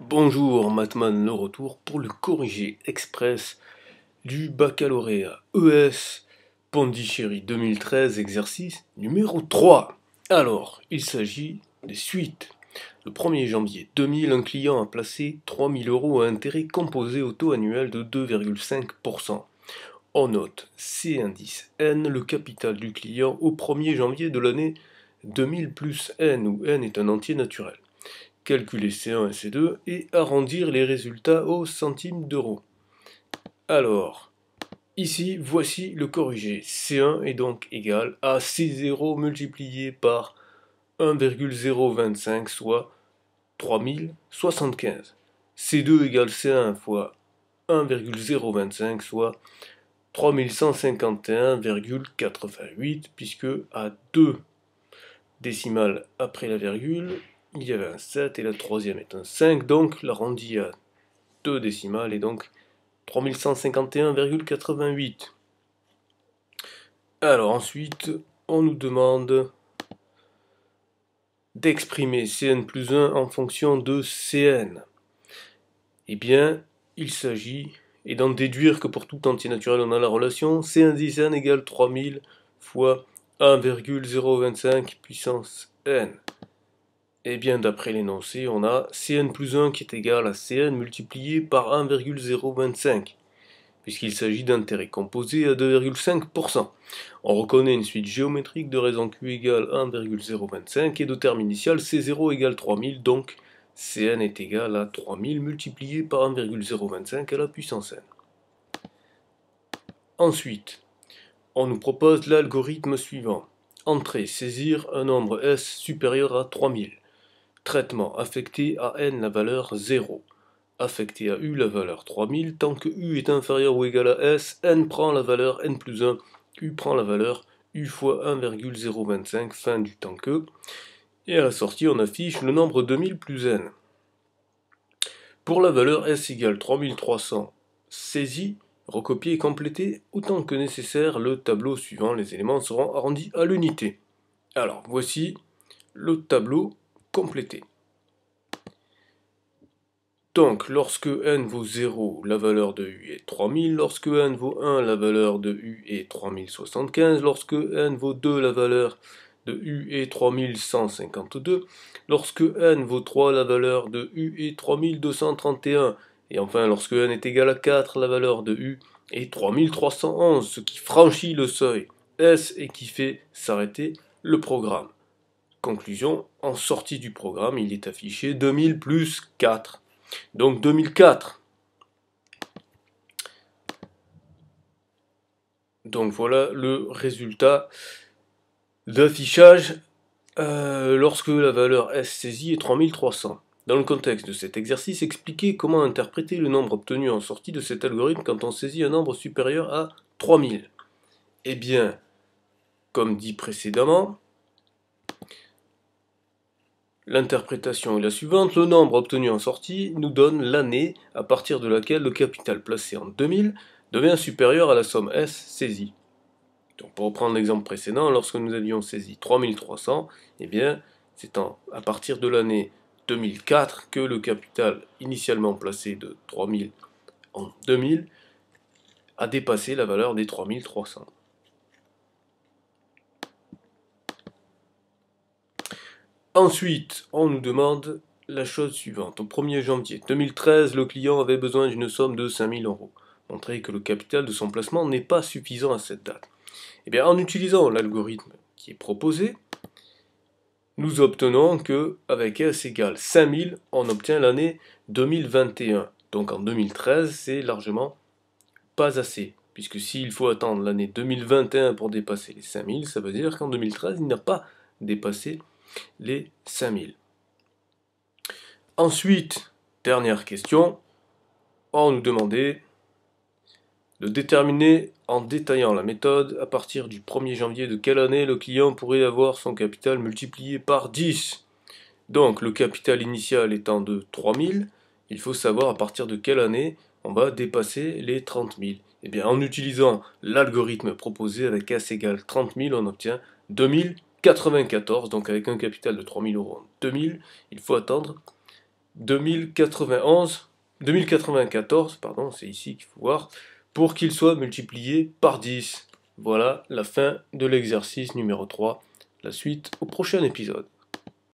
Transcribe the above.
Bonjour, Matman, le retour pour le corrigé express du baccalauréat ES Pondichéry 2013, exercice numéro 3. Alors, il s'agit des suites. Le 1er janvier 2000, un client a placé 3000 euros à intérêt composé au taux annuel de 2,5%. On note C indice N, le capital du client au 1er janvier de l'année 2000 plus N, où N est un entier naturel calculer C1 et C2 et arrondir les résultats au centime d'euro. Alors, ici, voici le corrigé. C1 est donc égal à C0 multiplié par 1,025, soit 3075. C2 égale C1 fois 1,025, soit 3151,88, puisque à 2 décimales après la virgule, il y avait un 7 et la troisième est un 5, donc l'arrondi à 2 décimales est donc 3151,88. Alors ensuite, on nous demande d'exprimer Cn plus 1 en fonction de Cn. Eh bien, il s'agit, et d'en déduire que pour tout entier naturel, on a la relation Cn10n égale 3000 fois 1,025 puissance n. Eh bien, d'après l'énoncé, on a Cn plus 1 qui est égal à Cn multiplié par 1,025, puisqu'il s'agit d'intérêt composé à 2,5%. On reconnaît une suite géométrique de raison Q égale 1,025 et de terme initial C0 égale 3000, donc Cn est égal à 3000 multiplié par 1,025 à la puissance n. Ensuite, on nous propose l'algorithme suivant. Entrée, saisir un nombre S supérieur à 3000 Traitement affecté à n la valeur 0. Affecté à u la valeur 3000. Tant que u est inférieur ou égal à s, n prend la valeur n plus 1. u prend la valeur u fois 1,025, fin du temps que. Et à la sortie, on affiche le nombre 2000 plus n. Pour la valeur s égale 3300, saisie, recopier et compléter autant que nécessaire le tableau suivant. Les éléments seront arrondis à l'unité. Alors, voici le tableau donc, lorsque n vaut 0, la valeur de u est 3000. Lorsque n vaut 1, la valeur de u est 3075. Lorsque n vaut 2, la valeur de u est 3152. Lorsque n vaut 3, la valeur de u est 3231. Et enfin, lorsque n est égal à 4, la valeur de u est 3311, ce qui franchit le seuil S et qui fait s'arrêter le programme. Conclusion, en sortie du programme, il est affiché 2000 plus 4. Donc 2004. Donc voilà le résultat d'affichage euh, lorsque la valeur S saisie est 3300. Dans le contexte de cet exercice, expliquez comment interpréter le nombre obtenu en sortie de cet algorithme quand on saisit un nombre supérieur à 3000. Eh bien, comme dit précédemment, L'interprétation est la suivante, le nombre obtenu en sortie nous donne l'année à partir de laquelle le capital placé en 2000 devient supérieur à la somme S saisie. Donc pour reprendre l'exemple précédent, lorsque nous avions saisi 3300, eh bien c'est à partir de l'année 2004 que le capital initialement placé de 3000 en 2000 a dépassé la valeur des 3300. Ensuite, on nous demande la chose suivante. Au 1er janvier 2013, le client avait besoin d'une somme de 5000 euros. Montrez que le capital de son placement n'est pas suffisant à cette date. Eh bien, en utilisant l'algorithme qui est proposé, nous obtenons que, avec S égale 5000, on obtient l'année 2021. Donc en 2013, c'est largement pas assez. Puisque s'il faut attendre l'année 2021 pour dépasser les 5000, ça veut dire qu'en 2013, il n'a pas dépassé les 5000. Ensuite, dernière question, on nous demandait de déterminer en détaillant la méthode à partir du 1er janvier de quelle année le client pourrait avoir son capital multiplié par 10. Donc le capital initial étant de 3000, il faut savoir à partir de quelle année on va dépasser les 30 000. Et bien en utilisant l'algorithme proposé avec S égale 30 000, on obtient 2000 94, donc avec un capital de 3000 euros en 2000, il faut attendre 2091, 2094, pardon, c'est ici qu'il faut voir, pour qu'il soit multiplié par 10. Voilà la fin de l'exercice numéro 3, la suite au prochain épisode.